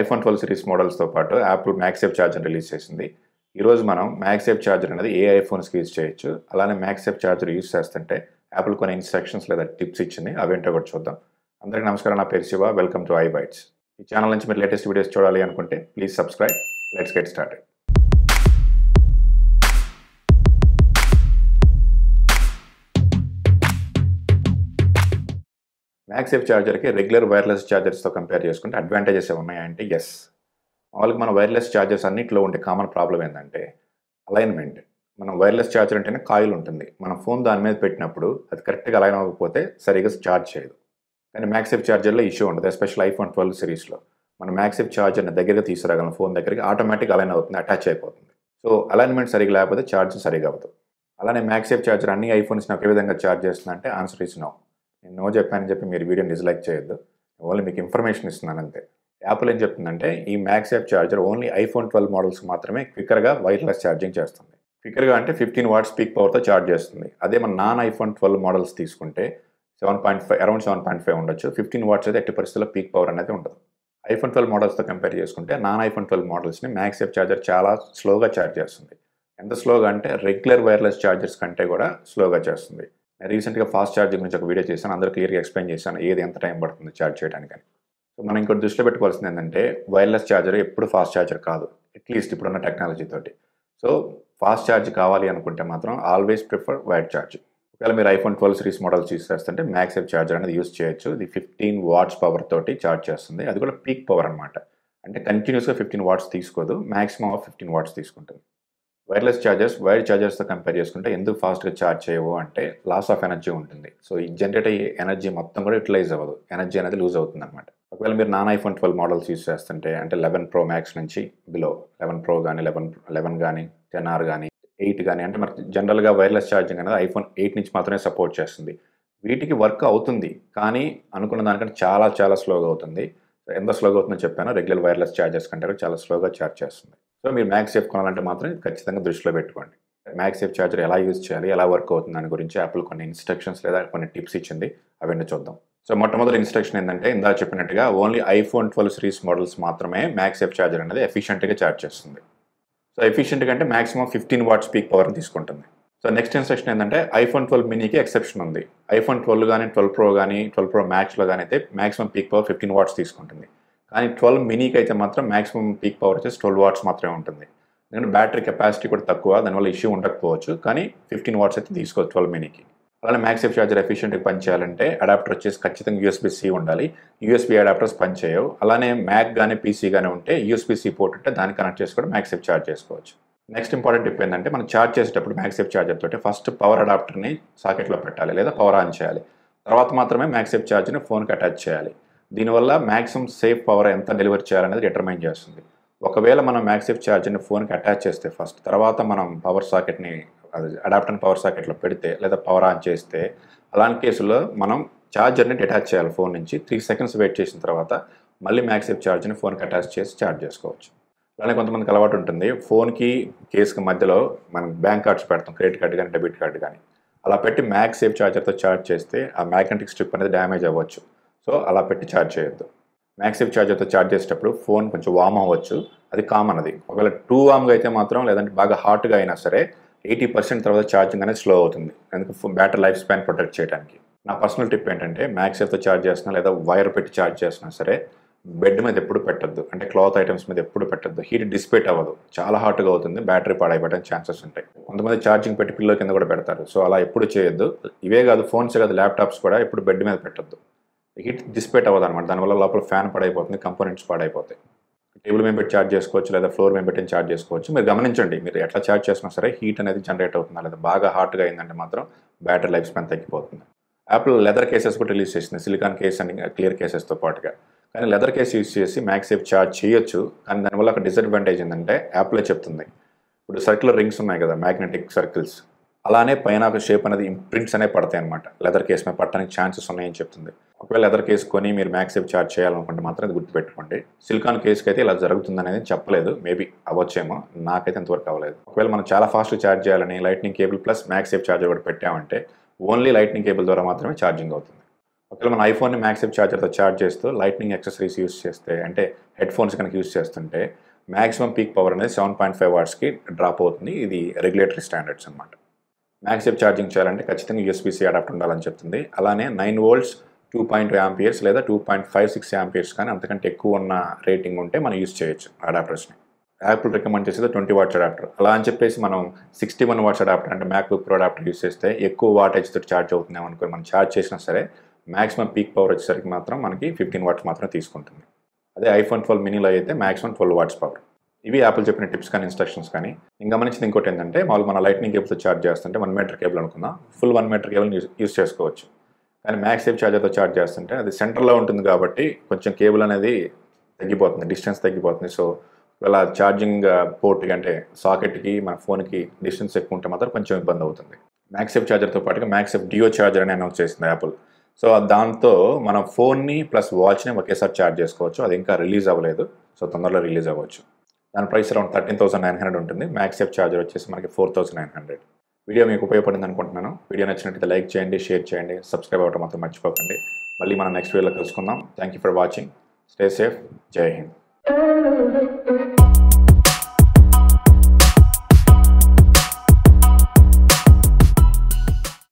iPhone twelve series మోడల్స్తో పాటు Apple మ్యాక్సేప్ charger release చేసింది ఈరోజు మనం మ్యాక్సేప్ ఛార్జర్ అనేది ఏ ఐఫోన్స్కి యూజ్ చేయొచ్చు అలానే మ్యాక్సేప్ ఛార్జర్ యూజ్ చేస్తుంటే యాపిల్ కొన్ని ఇన్స్ట్రక్షన్స్ లేదా టిప్స్ ఇచ్చింది అవేంటో కూడా చూద్దాం అందరికీ నమస్కారం నా పేరు Shiva welcome to iBytes ఈ ఛానల్ నుంచి మీరు లేటెస్ట్ వీడియోస్ చూడాలి అనుకుంటే please subscribe let's get started MagSafe ఛార్జర్కి రెగ్యులర్ వైర్లెస్ ఛార్జర్స్తో కంపేర్ చేసుకుంటే అడ్వాంటేజెస్ ఏమున్నాయా అంటే ఎస్ వాళ్ళకి మన వైర్లెస్ ఛార్జర్స్ అన్నింటిలో ఉండే కామన్ ప్రాబ్లం ఏంటంటే అలైన్మెంట్ మనం వైర్లెస్ ఛార్జర్ అంటేనే కాయిల్ ఉంటుంది మన ఫోన్ దాని మీద పెట్టినప్పుడు అది కరెక్ట్గా అలైన్ అవ్వకపోతే సరిగ్గా ఛార్జ్ చేయదు కానీ మ్యాక్సేఫ్ ఛార్జర్లో ఇష్యూ ఉండదు ఎస్పెషల్ ఐఫోన్ ట్వెల్వ్ సిరీస్లో మన మ్యాక్సేఫ్ ఛార్జర్ని దగ్గరగా తీసుకురాగలం ఫోన్ దగ్గరికి ఆటోమేటిక్ అలైన్ అవుతుంది అటాచ్ అయిపోతుంది సో అలైన్మెంట్ సరిగా లేకపోతే ఛార్జ్ సరిగా అవ్వదు అలానే మ్యాక్సేఫ్ ఛార్జర్ అన్ని ఐఫోన్స్ని ఒకే విధంగా ఛార్జ్ చేస్తుందంటే ఆన్సర్ ఇస్ నేను నో చెప్పానని చెప్పి మీరు వీడియోని డిస్లైక్ చేయొద్దు ఓన్లీ మీకు ఇన్ఫర్మేషన్ ఇస్తున్నాను అంతే యాపిల్ ఏం చెప్తుందంటే ఈ MagSafe charger only iPhone twelve models మాత్రమే క్విక్కర్గా వైర్లెస్ ఛార్జింగ్ చేస్తుంది క్వికర్గా అంటే ఫిఫ్టీన్ వాట్స్ పీక్ పవర్తో ఛార్జ్ చేస్తుంది అదే మన నాన్ ఐఫోన్ ట్వెల్వ్ మోడల్స్ తీసుకుంటే seven point five around seven point five ఉండొచ్చు ఫిఫ్టీన్ వాట్స్ అయితే ఎట్టి పరిస్థితుల్లో పీక్ పవర్ అనేది ఉండదు ఐఫోన్ ట్వెల్వ్ మోడల్స్తో కంపేర్ చేసుకుంటే నాన్ ఐఫోన్ ట్వెల్వ్ మోడల్స్ని మ్యాక్స్ యాప్ ఛార్జర్ చాలా స్లోగా ఛార్జ్ చేస్తుంది ఎంత స్లోగా అంటే రెగ్యులర్ వైర్లెస్ ఛార్జర్స్ కంటే కూడా స్లోగా చేస్తుంది రీసెంట్గా ఫాస్ట్ ఛార్జింగ్ గురించి ఒక వీడియో చేశాను అందరూ క్లియర్గా ఎక్స్ప్లెయిన్ చేశాను ఏది ఎంత టైం పడుతుంది ఛార్జ్ చేయడానికి అని సో మనం ఇంకోటి దృష్టిలో పెట్టుకోవాల్సింది ఏంటంటే వైర్లెస్ ఛార్జర్ ఎప్పుడు ఫాస్ట్ ఛార్జర్ కాదు అట్లీస్ట్ ఇప్పుడున్న టెక్నాలజీ తోటి సో ఫాస్ట్ ఛార్జ్ కావాలి అనుకుంటే మాత్రం ఆల్వేస్ ప్రిఫర్ వైర్ ఛార్జ్ ఒకవేళ మీరు iPhone twelve series models use చేస్తుంటే ఎఫ్ ఛార్జర్ అనేది యూస్ చేయొచ్చు ఇది ఫిఫ్టీన్ వాట్స్ పవర్ తోటి ఛార్జ్ చేస్తుంది అది కూడా పీక్ పవర్ అనమాట అంటే కంటిన్యూస్గా ఫిఫ్టీన్ వాట్స్ తీసుకోదు మ్యాక్సిమం ఆఫ్ ఫిఫ్టీన్ వాట్స్ తీసుకుంటుంది వైర్లెస్ ఛార్జర్స్ వైర్ ఛార్జర్స్తో కంపేర్ చేసుకుంటే ఎందుకు ఫాస్ట్గా ఛార్జ్ చేయవు అంటే లాస్ ఆఫ్ ఎనర్జీ ఉంటుంది సో ఈ జనరేట్ అయ్యే ఎనర్జీ మొత్తం కూడా యూటిలైజ్ అవ్వదు ఎనర్జీ అనేది లూజ్ అవుతుంది అనమాట ఒకవేళ మీరు non iPhone twelve models use చేస్తుంటే అంటే లెవెన్ ప్రో మ్యాక్స్ నుంచి బిలో లెవెన్ ప్రో కానీ లెవెన్ లెవెన్ కానీ టెన్ ఆర్ కానీ ఎయిట్ కానీ అంటే మనకి జనరల్గా వైర్లెస్ ఛార్జింగ్ అనేది ఐఫోన్ ఎయిట్ నుంచి మాత్రమే సపోర్ట్ చేస్తుంది వీటికి వర్క్ అవుతుంది కానీ అనుకున్న దానికంటే చాలా చాలా స్లోగా అవుతుంది ఎంత స్లోగా అవుతుందో చెప్పాను రెగ్యులర్ వైర్లెస్ ఛార్జెస్ కంటే చాలా స్లోగా ఛార్జ్ చేస్తుంది సో మీరు మ్యాక్ సేఫ్ కొనాలంటే మాత్రం ఖచ్చితంగా దృష్టిలో పెట్టుకోండి మ్యాక్సేఫ్ సేఫ్ ఛార్జర్ ఎలా యూజ్ చేయాలి ఎలా వర్క్ అవుతుంది దాని గురించి యాప్లు కొన్ని ఇన్స్ట్రక్షన్స్ లేదా కొన్ని టిప్స్ ఇచ్చింది అవన్నీ చూద్దాం సో మొట్టమొదటి ఇన్స్ట్రక్షన్ ఏంటంటే ఇందా చెప్పినట్టుగా only iPhone twelve series models మాత్రమే మ్యాక్సేఫ్ సేఫ్ ఛార్జర్ అనేది ఎఫిషియెంట్గా ఛార్జ్ చేస్తుంది సో ఎఫిషియెంట్గా అంటే maximum fifteen watts peak power తీసుకుంటుంది సో నెక్స్ట్ ఇన్స్ట్రక్షన్ ఏంటంటే ఐఫోన్ ట్వెల్వ్ మినీకి ఎక్సెప్షన్ ఉంది ఐఫోన్ ట్వెల్వ్ కానీ ట్వెల్వ్ ప్రో కానీ ట్వెల్వ్ ప్రో మ్యాక్స్లో కానీ అయితే maximum peak power fifteen watts తీసుకుంటుంది కానీ ట్వెల్వ్ మినీకి అయితే మాత్రం మాక్సిమం పీక్ పవర్ వచ్చేసి ట్వెల్వ్ వాట్స్ మాత్రమే ఉంటుంది ఎందుకంటే బ్యాటరీ కెపాసిటీ కూడా తక్కువ దానివల్ల ఇష్యూ ఉండకపోవచ్చు కానీ ఫిఫ్టీన్ వాట్స్ అయితే తీసుకోవచ్చు ట్వెల్వ్ మినీకి అలానే మ్యాక్సిఫ్ ఛార్జర్ ఎఫిషియెంట్గా పనిచేయాలంటే అడాప్టర్ వచ్చేసి ఖచ్చితంగా యూఎస్బీ సి ఉండాలి యూఎస్బీ అడాప్టర్స్ పనిచేయవు అలానే మ్యాక్ కానీ పీసీ కానీ ఉంటే యూఎస్బీ సి పోర్ట్ ఉంటే దాన్ని కనెక్ట్ చేసుకోవడం మ్యాక్సిఫ్ ఛార్జ్ చేసుకోవచ్చు నెక్స్ట్ ఇంపార్టెంట్ టిప్ ఏంటంటే మనం ఛార్జ్ చేసేటప్పుడు మ్యాక్సిఫ్ ఛార్జర్ తోటి ఫస్ట్ పవర్ అడాప్టర్ని సాకెట్లో పెట్టాలి లేదా పవర్ ఆన్ చేయాలి తర్వాత మాత్రమే మ్యాక్సిఫ్ ఛార్జర్ని ఫోన్కి అటాచ్ చేయాలి దీనివల్ల మ్యాక్సిమం సేఫ్ పవర్ ఎంత డెలివర్ చేయాలనేది డిటర్మైన్ చేస్తుంది ఒకవేళ మనం మ్యాక్సిఫ్ ఛార్జర్ని ఫోన్కి అటాచ్ చేస్తే ఫస్ట్ తర్వాత మనం పవర్ సాకెట్ని అది అడాప్టర్ పవర్ సాకెట్లో పెడితే లేదా పవర్ ఆన్ చేస్తే అలాంటి కేసులో మనం ఛార్జర్ని డిటాచ్ చేయాలి ఫోన్ నుంచి త్రీ సెకండ్స్ వెయిట్ చేసిన తర్వాత మళ్ళీ మ్యాక్సిఫ్ ఛార్జర్ని ఫోన్కి అటాచ్ చేసి ఛార్జ్ చేసుకోవచ్చు అలానే కొంతమందికి అలవాటు ఉంటుంది ఫోన్కి కేసుకి మధ్యలో మనం బ్యాంక్ కార్డ్స్ పెడతాం క్రెడిట్ కార్డు కానీ డెబిట్ కార్డు కానీ అలా పెట్టి మ్యాక్ సేఫ్ ఛార్జర్తో ఛార్జ్ చేస్తే ఆ మ్యాగ్నెటిక్ స్ట్రిప్ అనేది డ్యామేజ్ అవ్వచ్చు సో అలా పెట్టి ఛార్జ్ చేయొద్దు మ్యాక్సివ్ ఛార్జర్తో ఛార్జ్ చేసేటప్పుడు ఫోన్ కొంచెం వామ్ అవ్వచ్చు అది కామన్ అది ఒకవేళ టూ వామ్గా అయితే మాత్రం లేదంటే బాగా హాట్గా అయినా సరే ఎయిటీ పర్సెంట్ తర్వాత ఛార్జింగ్ అనేది స్లో అవుతుంది ఎందుకు బ్యాటరీ లైఫ్ స్పాన్ ప్రొటెక్ట్ చేయడానికి నా పర్సనల్ టిప్ ఏంటంటే మ్యాక్సేఫ్తో ఛార్జ్ చేసినా లేదా వైర్ పెట్టి ఛార్జ్ చేసినా సరే బెడ్ మీద ఎప్పుడు పెట్టద్దు అంటే క్లాత్ ఐటమ్స్ మీద ఎప్పుడు పెట్టద్దు హీట్ డిస్పేట్ అవ్వదు చాలా హాట్గా అవుతుంది బ్యాటరీ పాడైపోవడం ఛాన్సెస్ ఉంటాయి కొంతమంది ఛార్జింగ్ పెట్టి పిల్లో కింద కూడా పెడతారు సో అలా ఎప్పుడు చేయొద్దు ఇవే కాదు ఫోన్స్ కాదు ల్యాప్టాప్స్ కూడా ఎప్పుడు బెడ్ మీద పెట్టద్దు హీట్ డిస్పేట్ అవ్వదు అనమాట దానివల్ల లోపల ఫ్యాన్ పడైపోతుంది కంపోనెంట్స్ పాడైపోతాయి టేబుల్ మేము పెట్టి ఛార్జ్ చేసుకోవచ్చు లేదా ఫ్లోర్ మేము పెట్టి ఛార్జ్ చేసుకోవచ్చు మీరు గమనించండి మీరు ఎట్లా ఛార్జ్ చేసినా సరే హీట్ అనేది జనరేట్ అవుతుందా లేదా బాగా హాట్గా అయిందంటే మాత్రం బ్యాటరీ లైఫ్ స్పెన్ తగ్గిపోతుంది యాపిల్ లెదర్ కేసెస్ కూడా రిలీజ్ చేసింది సిలికాన్ కేస్ అండ్ క్లియర్ కేసెస్తో పాటుగా కానీ లెదర్ కేస్ యూజ్ చేసి మ్యాక్సేఫ్ ఛార్జ్ చేయొచ్చు కానీ దానివల్ల ఒక డిసడ్వాంటేజ్ ఏంటంటే యాప్లో చెప్తుంది ఇప్పుడు సర్కులర్ రింగ్స్ ఉన్నాయి కదా మ్యాగ్నెటిక్ సర్కిల్స్ అలానే పైన ఒక షేప్ అనేది ప్రింట్స్ అనేవి పడతాయి అనమాట లెదర్ కేస్ మీద పట్టడానికి ఛాన్సెస్ ఉన్నాయని చెప్తుంది ఒకవేళ లెదర్ కేసు కొని మీరు మ్యాక్సిప్ ఛార్జ్ చేయాలనుకుంటే మాత్రం అది గుర్తుపెట్టుకోండి సిలికాన్ కేసుకి అయితే ఇలా జరుగుతుంది అనేది చెప్పలేదు మేబీ అవ్వచ్చేమో నాకైతే ఇంతవరకు అవ్వలేదు ఒకవేళ మనం చాలా ఫాస్ట్ ఛార్జ్ చేయాలని lightning cable plus MagSafe charger కూడా పెట్టామంటే ఓన్లీ లైట్నింగ్ కేబుల్ ద్వారా మాత్రమే ఛార్జింగ్ అవుతుంది ఒకవేళ మన ఐఫోన్ని మ్యాక్సిప్ ఛార్జర్తో ఛార్జ్ చేస్తూ లైట్నింగ్ యాక్సెసరీస్ యూస్ చేస్తే అంటే హెడ్ ఫోన్స్ కనుక యూస్ చేస్తుంటే మ్యాక్సిమం పీక్ పవర్ అనేది సెవెన్ పాయింట్ ఫైవ్ వాట్స్కి డ్రాప్ అవుతుంది ఇది రెగ్యులేటరీ స్టాండర్డ్స్ అనమాట మ్యాక్సిప్ ఛార్జింగ్ చేయాలంటే ఖచ్చితంగా యూఎస్బీసీ అడాప్ట్ ఉండాలని చెప్తుంది అలానే nine volts two point amperes లేదా two point five six amperes కానీ అంతకంటే ఎక్కువ ఉన్న రేటింగ్ ఉంటే మనం యూస్ చేయొచ్చు అడాప్టర్స్ని యాపిల్ రికమెండ్ చేసేది ట్వంటీ వాట్స్ అడాప్టర్ అలా అని చెప్పేసి మనం సిక్స్టీ వన్ వాట్స్ అడాప్టర్ అంటే మ్యాక్ ప్రో అడాప్టర్ యూస్ చేస్తే ఎక్కువ వాటేజ్ తోటి ఛార్జ్ అవుతుందేమో అనుకుని మనం ఛార్జ్ చేసినా సరే మ్యాక్సిమం పీక్ పవర్ వచ్చేసరికి మాత్రం మనకి ఫిఫ్టీన్ వాట్స్ మాత్రమే తీసుకుంటుంది అదే ఐఫోన్ ట్వెల్వ్ మినీలో అయితే మ్యాక్సిమం ట్వెల్వ్ వాట్స్ పవర్ ఇవి యాపిల్ చెప్పిన టిప్స్ కానీ ఇన్స్ట్రక్షన్స్ కానీ ఇంకా మంచిది ఇంకోటి ఏంటంటే వాళ్ళు మన లైట్నింగ్ కేబుల్తో ఛార్జ్ చేస్తుంటే వన్ మీటర్ కేబుల్ అనుకుందాం full one meter cable use చేసుకోవచ్చు కానీ మ్యాక్స్ సేఫ్ ఛార్జర్తో ఛార్జ్ చేస్తుంటే అది సెంటర్లో ఉంటుంది కాబట్టి కొంచెం కేబుల్ అనేది తగ్గిపోతుంది డిస్టెన్స్ తగ్గిపోతుంది సో ఇలా ఛార్జింగ్ పోర్ట్ అంటే సాకెట్కి మన ఫోన్కి డిస్టెన్స్ ఎక్కువ ఉంటే మాత్రం కొంచెం ఇబ్బంది అవుతుంది మ్యాక్సెఫ్ ఛార్జర్తో పాటుగా మ్యాక్సెఫ్ డియో ఛార్జర్ అని అనౌన్స్ చేసింది యాపిల్ సో దాంతో మన ఫోన్ని ప్లస్ వాచ్ని ఒకేసారి ఛార్జ్ చేసుకోవచ్చు అది ఇంకా రిలీజ్ అవ్వలేదు సో తొందరలో రిలీజ్ అవ్వచ్చు దాని price around thirteen thousand nine hundred ఉంటుంది మ్యాక్సిఫ్ ఛార్జర్ వచ్చేసి మనకి four thousand nine hundred video మీకు ఉపయోగపడింది అనుకుంటున్నాను వీడియో నచ్చినట్లయితే లైక్ చేయండి షేర్ చేయండి సబ్స్క్రైబ్ అవ్వడం మాత్రం మర్చిపోకండి మళ్ళీ మనం నెక్స్ట్ వీడియోలో కలుసుకుందాం thank for watching stay safe జై హింద్